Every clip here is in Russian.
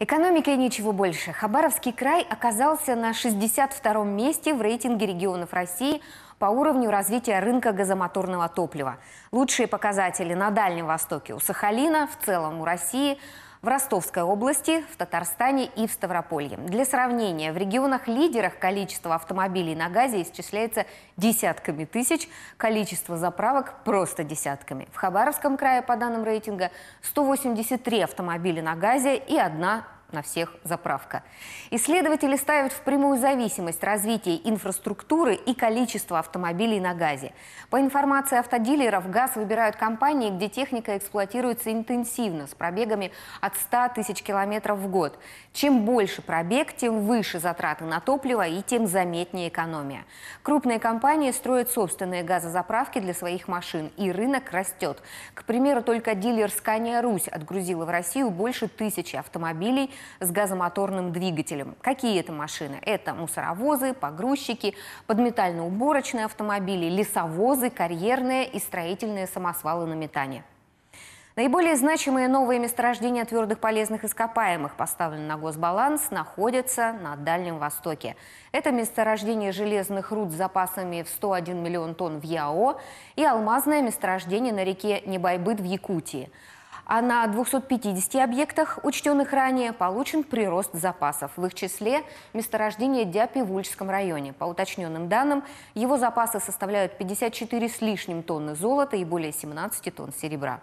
Экономике ничего больше. Хабаровский край оказался на 62-м месте в рейтинге регионов России по уровню развития рынка газомоторного топлива. Лучшие показатели на Дальнем Востоке у Сахалина, в целом у России – в Ростовской области, в Татарстане и в Ставрополье. Для сравнения, в регионах-лидерах количество автомобилей на газе исчисляется десятками тысяч, количество заправок просто десятками. В Хабаровском крае, по данным рейтинга, 183 автомобиля на газе и одна на всех заправка. Исследователи ставят в прямую зависимость развитие инфраструктуры и количество автомобилей на газе. По информации автодилеров, газ выбирают компании, где техника эксплуатируется интенсивно, с пробегами от 100 тысяч километров в год. Чем больше пробег, тем выше затраты на топливо и тем заметнее экономия. Крупные компании строят собственные газозаправки для своих машин, и рынок растет. К примеру, только дилер «Скания Русь» отгрузила в Россию больше тысячи автомобилей – с газомоторным двигателем. Какие это машины? Это мусоровозы, погрузчики, подметально-уборочные автомобили, лесовозы, карьерные и строительные самосвалы на метане. Наиболее значимые новые месторождения твердых полезных ископаемых, поставленные на госбаланс, находятся на Дальнем Востоке. Это месторождение железных руд с запасами в 101 миллион тонн в ЯО и алмазное месторождение на реке Небайбыт в Якутии. А на 250 объектах, учтенных ранее, получен прирост запасов. В их числе месторождение Дяпи в Ульчском районе. По уточненным данным, его запасы составляют 54 с лишним тонны золота и более 17 тонн серебра.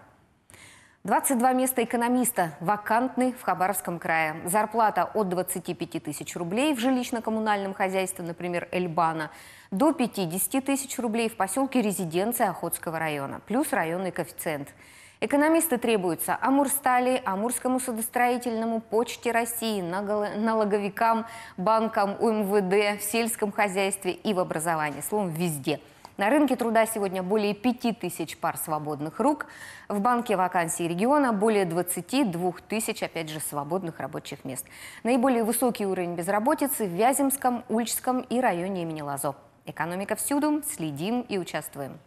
22 места экономиста вакантны в Хабаровском крае. Зарплата от 25 тысяч рублей в жилищно-коммунальном хозяйстве, например, Эльбана, до 50 тысяч рублей в поселке резиденции Охотского района, плюс районный коэффициент – Экономисты требуются Амурстали, Амурскому судостроительному, Почте России, налоговикам, банкам, УМВД, в сельском хозяйстве и в образовании. Словом, везде. На рынке труда сегодня более 5 тысяч пар свободных рук. В банке вакансий региона более 22 тысяч, опять же, свободных рабочих мест. Наиболее высокий уровень безработицы в Вяземском, Ульчском и районе имени Лазо. Экономика всюду, следим и участвуем.